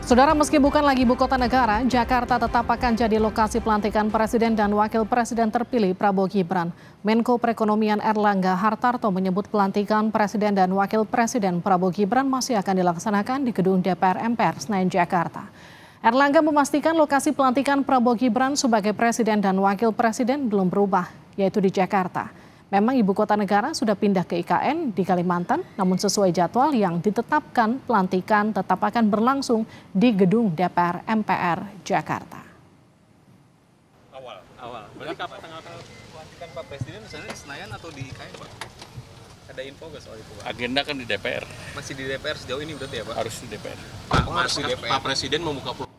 Saudara, meski bukan lagi ibu kota negara, Jakarta tetap akan jadi lokasi pelantikan Presiden dan Wakil Presiden terpilih Prabowo Gibran. Menko Perekonomian Erlangga Hartarto menyebut pelantikan Presiden dan Wakil Presiden Prabowo Gibran masih akan dilaksanakan di gedung DPR MPR Senayan, Jakarta. Erlangga memastikan lokasi pelantikan Prabowo Gibran sebagai Presiden dan Wakil Presiden belum berubah, yaitu di Jakarta. Memang ibu kota negara sudah pindah ke IKN di Kalimantan, namun sesuai jadwal yang ditetapkan, pelantikan tetap akan berlangsung di gedung DPR MPR Jakarta. Awal, awal. Berarti kapan tanggal pelantikan Pak Presiden misalnya di Senayan atau di IKN, Pak? Ada info nggak soal itu, Pak? Agenda kan di DPR. Masih di DPR sejauh ini berarti ya, Pak? Harus di DPR. Pak, Pak, Pak Presiden membuka